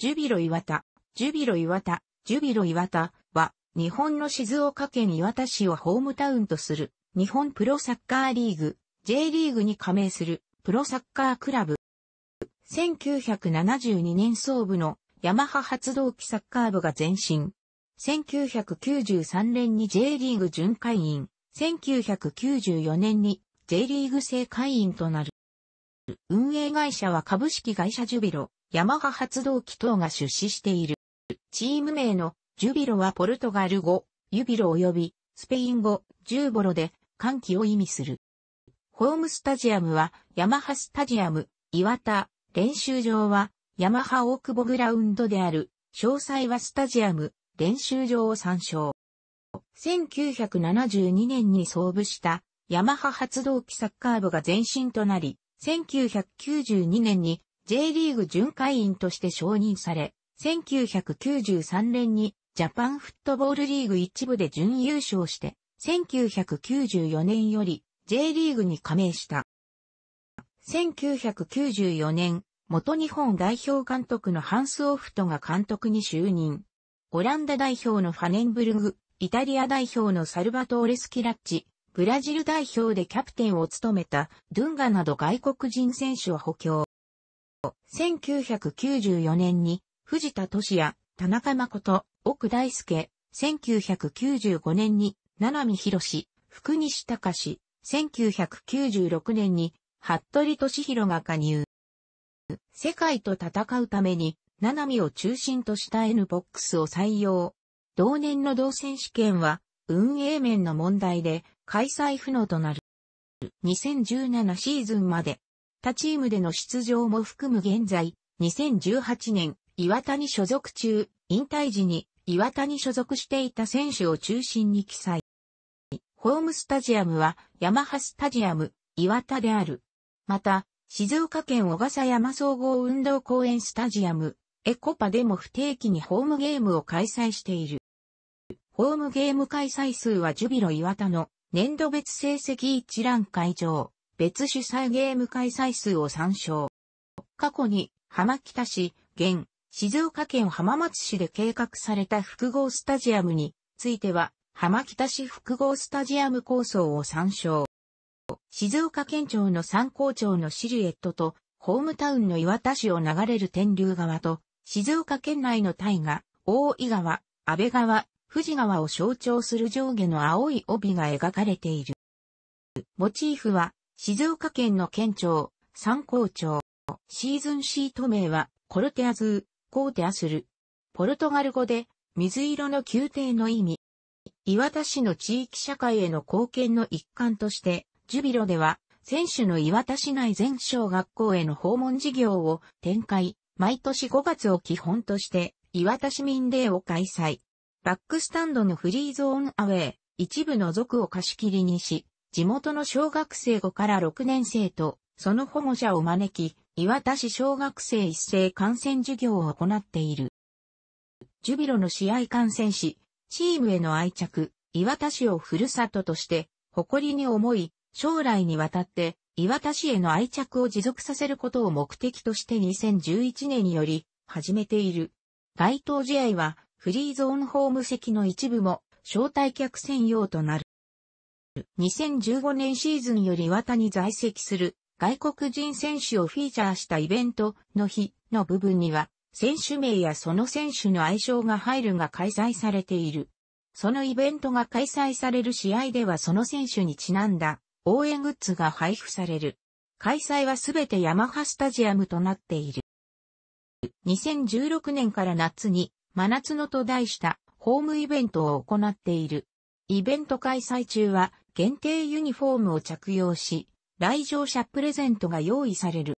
ジュビロ岩田、ジュビロ岩田、ジュビロ岩田は、日本の静岡県岩田市をホームタウンとする、日本プロサッカーリーグ、J リーグに加盟する、プロサッカークラブ。1972年創部の、ヤマハ発動機サッカー部が前身。1993年に J リーグ準会員。1994年に J リーグ正会員となる。運営会社は株式会社ジュビロ。ヤマハ発動機等が出資している。チーム名のジュビロはポルトガル語、ユビロ及びスペイン語、ジューボロで歓喜を意味する。ホームスタジアムはヤマハスタジアム、岩田、練習場はヤマハ大久保グラウンドである、詳細はスタジアム、練習場を参照。1972年に創部したヤマハ発動機サッカー部が前身となり、1992年に J リーグ巡回員として承認され、1993年にジャパンフットボールリーグ一部で準優勝して、1994年より J リーグに加盟した。1994年、元日本代表監督のハンス・オフトが監督に就任。オランダ代表のファネンブルグ、イタリア代表のサルバトーレ・スキラッチ、ブラジル代表でキャプテンを務めたドゥンガなど外国人選手を補強。1994年に藤田俊也、田中誠、奥大輔、1995年に七海博士、福西隆、1996年に服部俊弘が加入。世界と戦うために、七海を中心とした N ボックスを採用。同年の同選試験は、運営面の問題で開催不能となる。2017シーズンまで他チームでの出場も含む現在、2018年、岩田に所属中、引退時に岩田に所属していた選手を中心に記載。ホームスタジアムは、ヤマハスタジアム、岩田である。また、静岡県小笠山総合運動公園スタジアム、エコパでも不定期にホームゲームを開催している。ホームゲーム開催数はジュビロ岩田の年度別成績一覧会場。別主催ゲーム開催数を参照。過去に、浜北市、現、静岡県浜松市で計画された複合スタジアムについては、浜北市複合スタジアム構想を参照。静岡県庁の参考庁のシルエットと、ホームタウンの岩田市を流れる天竜川と、静岡県内の大河、大井川、安倍川、富士川を象徴する上下の青い帯が描かれている。モチーフは、静岡県の県庁、参考庁。シーズンシート名は、コルテアズー、コーテアスル。ポルトガル語で、水色の宮廷の意味。岩田市の地域社会への貢献の一環として、ジュビロでは、選手の岩田市内全小学校への訪問事業を展開、毎年5月を基本として、岩田市民デーを開催。バックスタンドのフリーゾーンアウェイ、一部の族を貸し切りにし、地元の小学生5から6年生と、その保護者を招き、岩田市小学生一斉観戦授業を行っている。ジュビロの試合観戦し、チームへの愛着、岩田市をふるさととして、誇りに思い、将来にわたって、岩田市への愛着を持続させることを目的として2011年により、始めている。該当試合は、フリーゾーンホーム席の一部も、招待客専用となる。2015年シーズンより岩田に在籍する外国人選手をフィーチャーしたイベントの日の部分には、選手名やその選手の愛称が入るが開催されている。そのイベントが開催される試合ではその選手にちなんだ応援グッズが配布される。開催はすべてヤマハスタジアムとなっている。2016年から夏に真夏のと題したホームイベントを行っている。イベント開催中は限定ユニフォームを着用し、来場者プレゼントが用意される。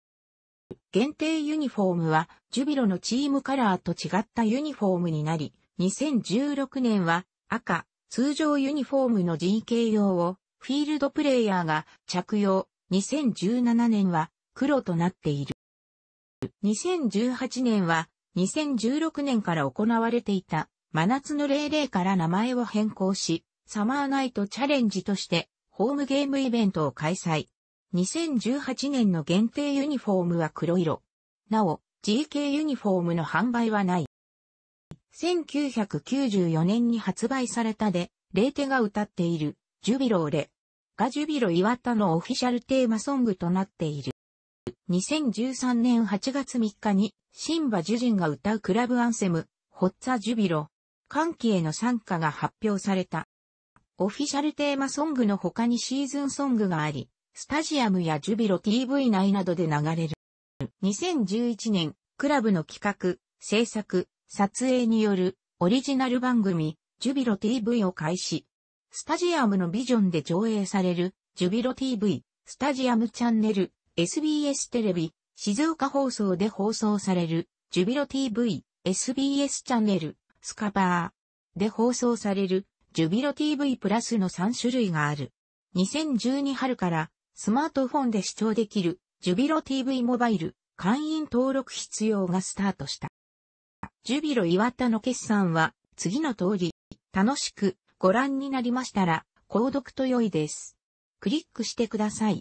限定ユニフォームは、ジュビロのチームカラーと違ったユニフォームになり、2016年は赤、通常ユニフォームの GK 用をフィールドプレイヤーが着用、2017年は黒となっている。2018年は2016年から行われていた真夏の00から名前を変更し、サマーナイトチャレンジとしてホームゲームイベントを開催。2018年の限定ユニフォームは黒色。なお、GK ユニフォームの販売はない。1994年に発売されたで、レーテが歌っている、ジュビローレ。がジュビロ岩田のオフィシャルテーマソングとなっている。2013年8月3日に、シンバジュジンが歌うクラブアンセム、ホッツァジュビロ。歓喜への参加が発表された。オフィシャルテーマソングの他にシーズンソングがあり、スタジアムやジュビロ TV 内などで流れる。2011年、クラブの企画、制作、撮影によるオリジナル番組、ジュビロ TV を開始。スタジアムのビジョンで上映される、ジュビロ TV、スタジアムチャンネル、SBS テレビ、静岡放送で放送される、ジュビロ TV、SBS チャンネル、スカバーで放送される、ジュビロ TV プラスの3種類がある。2012春からスマートフォンで視聴できるジュビロ TV モバイル会員登録必要がスタートした。ジュビロ岩田の決算は次の通り楽しくご覧になりましたら購読と良いです。クリックしてください。